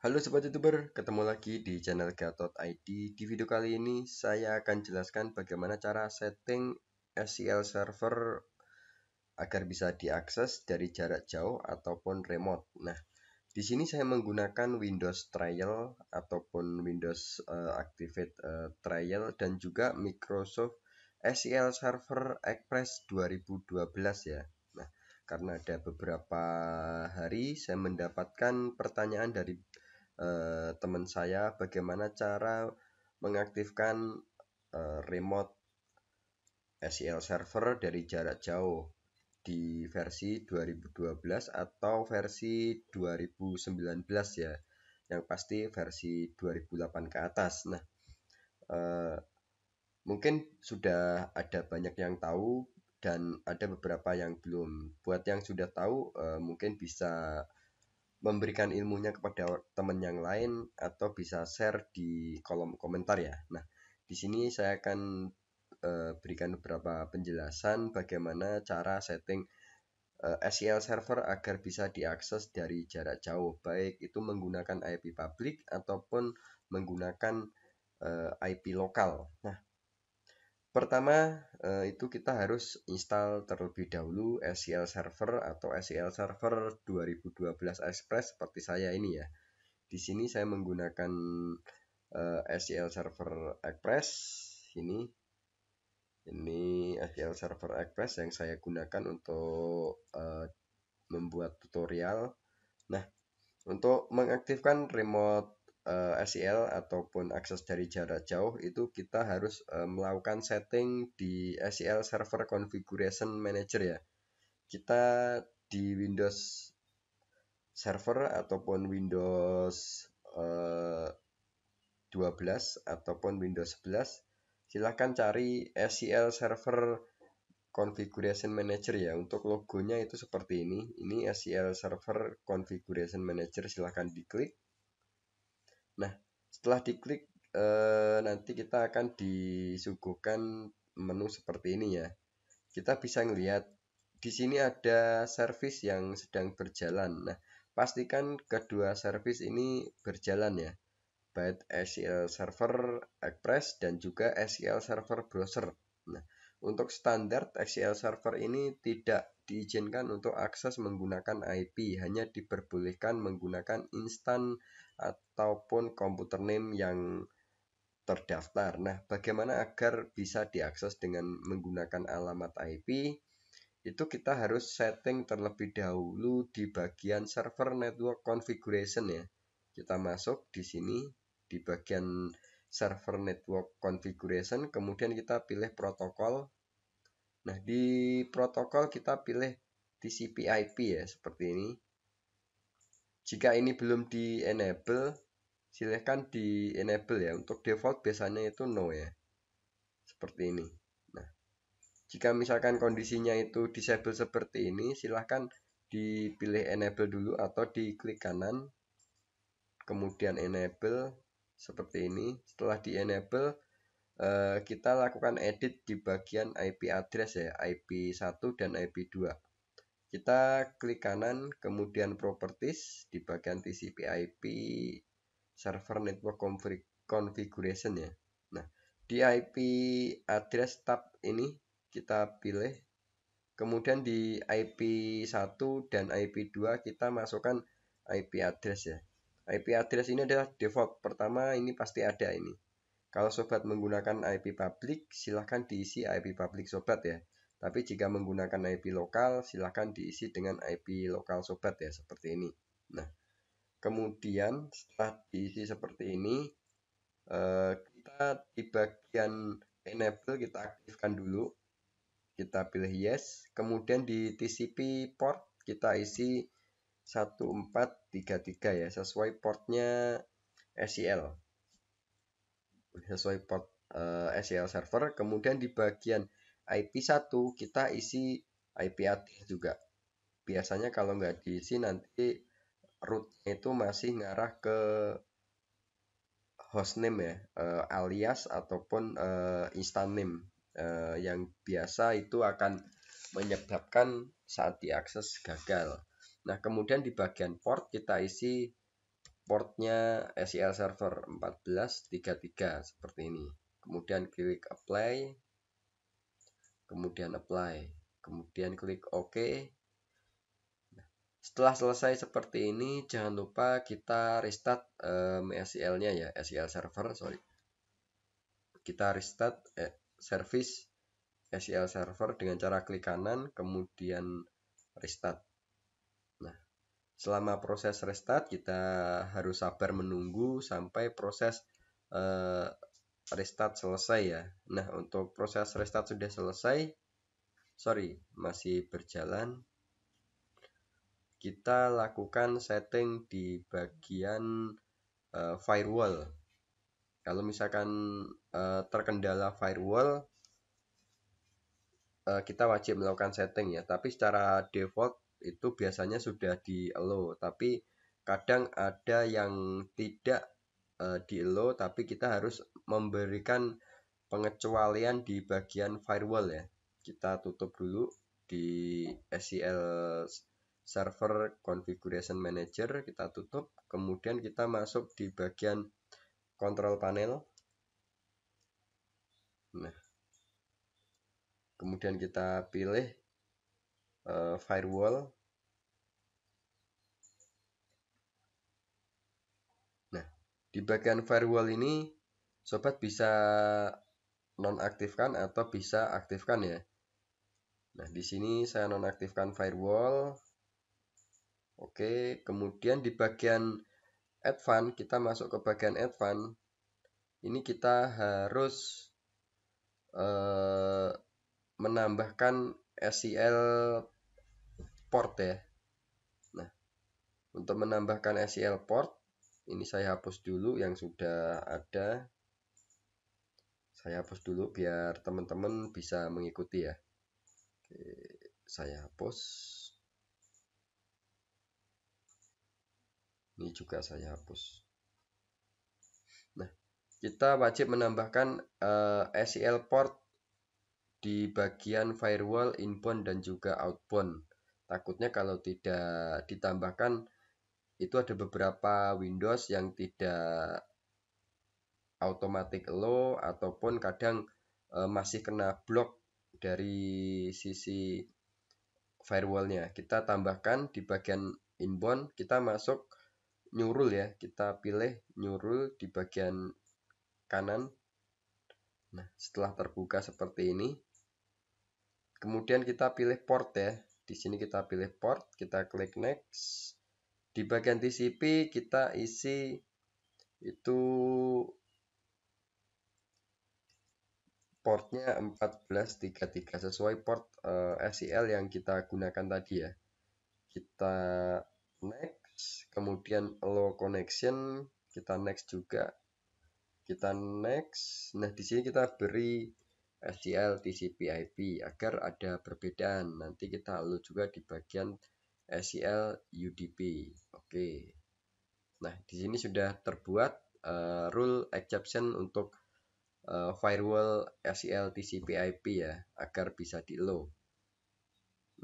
Halo Sobat Youtuber, ketemu lagi di channel Gatot ID. Di video kali ini saya akan jelaskan bagaimana cara setting SCL server agar bisa diakses dari jarak jauh ataupun remote. Nah, di sini saya menggunakan Windows Trial ataupun Windows uh, Activate uh, Trial dan juga Microsoft SCL Server Express 2012 ya Nah, karena ada beberapa hari saya mendapatkan pertanyaan dari eh, teman saya bagaimana cara mengaktifkan eh, remote SEL server dari jarak jauh di versi 2012 atau versi 2019 ya yang pasti versi 2008 ke atas nah eh, mungkin sudah ada banyak yang tahu dan ada beberapa yang belum buat yang sudah tahu eh, mungkin bisa memberikan ilmunya kepada teman yang lain atau bisa share di kolom komentar ya. Nah, di sini saya akan e, berikan beberapa penjelasan bagaimana cara setting eh, e, SEL server agar bisa diakses dari jarak jauh, baik itu menggunakan IP public ataupun menggunakan e, eh, IP lokal. Nah, Pertama, eh, itu kita harus install terlebih dahulu SQL e Server atau SQL e Server 2012 Express seperti saya ini ya. Di sini saya menggunakan eh, SQL e Server Express ini. Ini SQL Server Express yang saya gunakan untuk eh, membuat tutorial. Nah, untuk mengaktifkan remote uh, eh, SEL ataupun akses dari jarak jauh itu kita harus uh, melakukan setting di SEL Server Configuration Manager ya. Kita di Windows Server ataupun Windows uh, eh, 12 ataupun Windows 11 silahkan cari SEL Server Configuration Manager ya untuk logonya itu seperti ini ini SEL Server Configuration Manager silahkan diklik Nah, setelah diklik e, nanti kita akan disuguhkan menu seperti ini ya. Kita bisa melihat di sini ada service yang sedang berjalan. Nah, pastikan kedua service ini berjalan ya. Baik SQL e Server Express dan juga SQL e Server Browser. Nah, untuk standar SQL e Server ini tidak diizinkan untuk akses menggunakan IP, hanya diperbolehkan menggunakan instan ataupun komputer name yang terdaftar. Nah, bagaimana agar bisa diakses dengan menggunakan alamat IP? Itu kita harus setting terlebih dahulu di bagian server network configuration ya. Kita masuk di sini di bagian server network configuration, kemudian kita pilih protokol Nah, di protokol kita pilih TCP IP ya, seperti ini. Jika ini belum di enable, silahkan di enable ya. Untuk default biasanya itu no ya. Seperti ini. Nah, jika misalkan kondisinya itu disable seperti ini, silahkan dipilih enable dulu atau di klik kanan. Kemudian enable seperti ini. Setelah di enable, Eh, kita lakukan edit di bagian IP address ya, IP1 dan IP2. Kita klik kanan, kemudian properties di bagian TCP IP server network configuration ya. Nah, di IP address tab ini kita pilih kemudian di IP1 dan IP2 kita masukkan IP address ya. IP address ini adalah default pertama ini pasti ada ini kalau sobat menggunakan IP public, silahkan diisi IP public sobat ya. Tapi jika menggunakan IP lokal, silahkan diisi dengan IP lokal sobat ya, seperti ini. Nah, kemudian setelah diisi seperti ini, eh, kita di bagian enable kita aktifkan dulu. Kita pilih yes, kemudian di TCP port kita isi 1433 ya, sesuai portnya SEL sesuai port uh, eh, SQL Server. Kemudian di bagian IP1 kita isi IP address juga. Biasanya kalau nggak diisi nanti rootnya itu masih ngarah ke hostname ya, uh, alias ataupun uh, instant name uh, yang biasa itu akan menyebabkan saat diakses gagal. Nah, kemudian di bagian port kita isi portnya SEL server 1433 seperti ini kemudian klik apply kemudian apply kemudian klik OK setelah selesai seperti ini jangan lupa kita restart um, sql nya ya SEL server sorry kita restart eh, service SEL server dengan cara klik kanan kemudian restart selama proses restart kita harus sabar menunggu sampai proses uh, restart selesai ya. Nah, untuk proses restart sudah selesai. Sorry, masih berjalan. Kita lakukan setting di bagian uh, firewall. Kalau misalkan uh, terkendala firewall, kita wajib melakukan setting ya. Tapi secara default itu biasanya sudah di low tapi kadang ada yang tidak uh, eh, di low tapi kita harus memberikan pengecualian di bagian firewall ya kita tutup dulu di SEL server configuration manager kita tutup kemudian kita masuk di bagian control panel nah kemudian kita pilih uh, firewall. Nah, di bagian firewall ini sobat bisa nonaktifkan atau bisa aktifkan ya. Nah, di sini saya nonaktifkan firewall. Oke, kemudian di bagian advance kita masuk ke bagian advance. Ini kita harus eh, menambahkan SCL port ya. Nah, untuk menambahkan SCL port, ini saya hapus dulu yang sudah ada. Saya hapus dulu biar teman-teman bisa mengikuti ya. Oke, saya hapus. Ini juga saya hapus. Nah, kita wajib menambahkan uh, eh, SCL port di bagian firewall inbound dan juga outbound. Takutnya kalau tidak ditambahkan itu ada beberapa Windows yang tidak automatic low ataupun kadang e, masih kena blok dari sisi firewallnya. Kita tambahkan di bagian inbound kita masuk new ya. Kita pilih new di bagian kanan. Nah, setelah terbuka seperti ini, Kemudian kita pilih port ya. Di sini kita pilih port, kita klik next. Di bagian TCP kita isi itu portnya 1433 sesuai port uh, yang kita gunakan tadi ya. Kita next, kemudian low connection, kita next juga. Kita next. Nah, di sini kita beri SDL, TCP, IP agar ada perbedaan. Nanti kita lalu juga di bagian SCL UDP. Oke. Nah, di sini sudah terbuat uh, rule exception untuk uh, firewall SCL TCP, IP ya, agar bisa di low.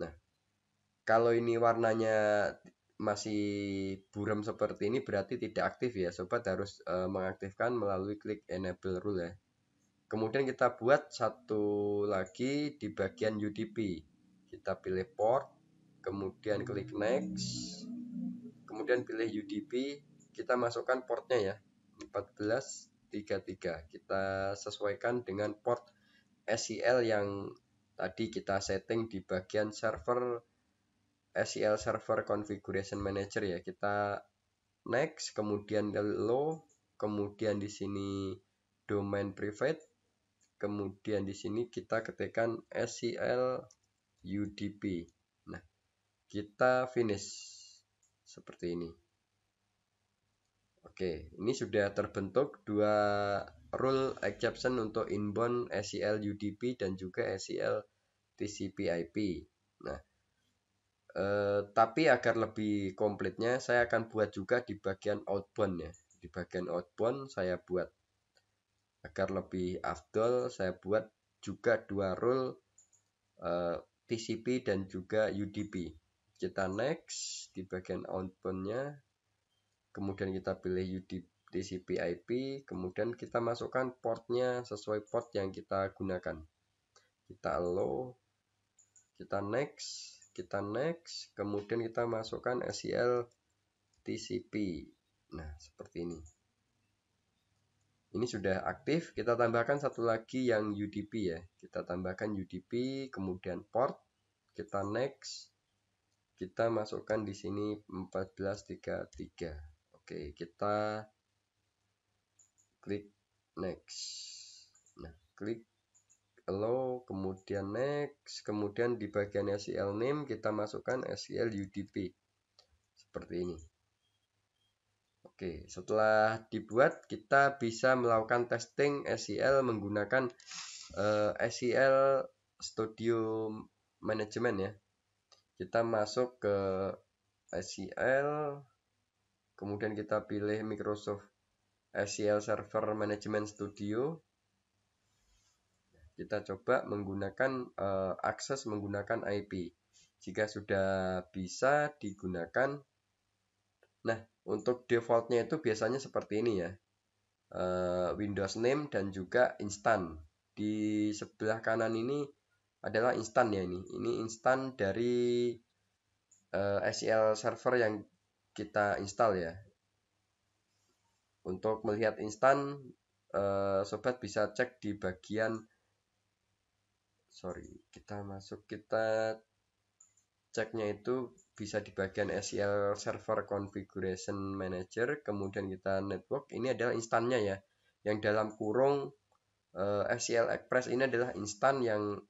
Nah, kalau ini warnanya masih buram seperti ini berarti tidak aktif ya. Sobat harus uh, mengaktifkan melalui klik enable rule ya. Kemudian kita buat satu lagi di bagian UDP. Kita pilih port, kemudian klik next, kemudian pilih UDP, kita masukkan portnya ya. 1433. Kita sesuaikan dengan port SEL yang tadi kita setting di bagian server SEL server configuration manager ya. Kita next, kemudian low, kemudian di sini domain private Kemudian di sini kita ketikkan SCL UDP. Nah, kita finish seperti ini. Oke, ini sudah terbentuk dua rule exception untuk inbound SCL UDP dan juga SCL TCP IP. Nah, eh, tapi agar lebih komplitnya, saya akan buat juga di bagian outbound ya. Di bagian outbound saya buat agar lebih afdol saya buat juga dua rule uh, eh, TCP dan juga UDP kita next di bagian outboundnya kemudian kita pilih UDP TCP IP kemudian kita masukkan portnya sesuai port yang kita gunakan kita allow kita next kita next kemudian kita masukkan SEL TCP nah seperti ini ini sudah aktif, kita tambahkan satu lagi yang UDP ya. Kita tambahkan UDP, kemudian port, kita next, kita masukkan di sini 1433. Oke, kita klik next. Nah, klik allow, kemudian next, kemudian di bagian SQL e name kita masukkan SQL e UDP. Seperti ini. Oke, setelah dibuat kita bisa melakukan testing SEL menggunakan uh, eh, SEL Studio Management ya. Kita masuk ke SEL kemudian kita pilih Microsoft SEL Server Management Studio. Kita coba menggunakan uh, akses menggunakan IP. Jika sudah bisa digunakan Nah, untuk defaultnya itu biasanya seperti ini ya. Eh, Windows name dan juga Instant. Di sebelah kanan ini adalah Instant ya ini. Ini Instant dari eh, SQL e server yang kita install ya. Untuk melihat Instant, eh, sobat bisa cek di bagian sorry kita masuk kita ceknya itu bisa di bagian SEL Server Configuration Manager, kemudian kita network. Ini adalah instannya ya, yang dalam kurung uh, eh, SEL Express ini adalah instan yang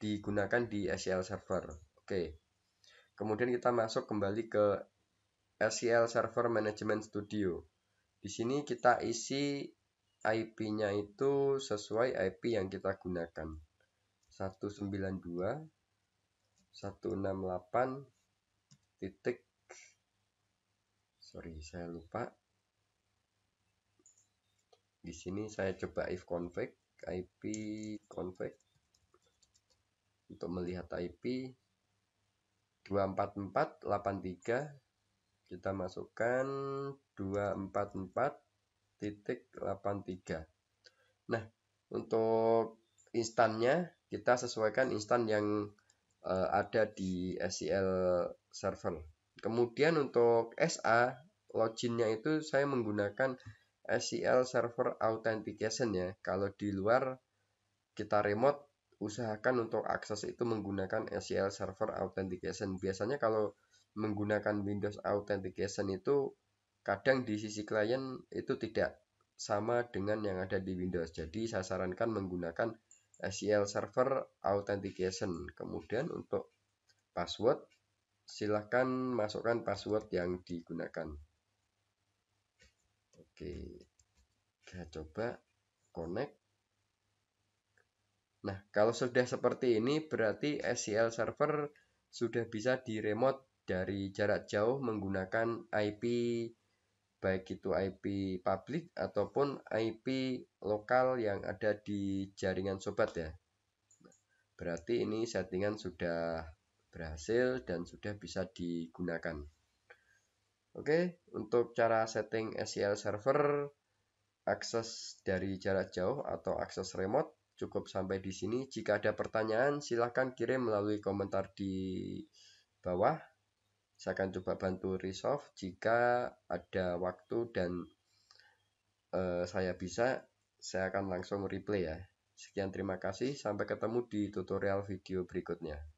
digunakan di SEL Server. Oke, kemudian kita masuk kembali ke SEL Server Management Studio. Di sini kita isi IP-nya itu sesuai IP yang kita gunakan. 192 168 titik sorry saya lupa di sini saya coba if config IP config untuk melihat IP 244.83 kita masukkan 244.83 nah untuk instannya kita sesuaikan instan yang uh, ada di SCL server. Kemudian untuk SA loginnya itu saya menggunakan SCL server authentication ya. Kalau di luar kita remote usahakan untuk akses itu menggunakan SCL server authentication. Biasanya kalau menggunakan Windows authentication itu kadang di sisi klien itu tidak sama dengan yang ada di Windows. Jadi saya sarankan menggunakan SQL server authentication. Kemudian untuk password silakan masukkan password yang digunakan. Oke, kita coba connect. Nah, kalau sudah seperti ini berarti SCL server sudah bisa di remote dari jarak jauh menggunakan IP baik itu IP public ataupun IP lokal yang ada di jaringan sobat ya. Berarti ini settingan sudah berhasil dan sudah bisa digunakan. Oke, untuk cara setting SEL server akses dari jarak jauh atau akses remote cukup sampai di sini. Jika ada pertanyaan silahkan kirim melalui komentar di bawah saya akan coba bantu resolve jika ada waktu dan uh, saya bisa saya akan langsung replay ya sekian terima kasih sampai ketemu di tutorial video berikutnya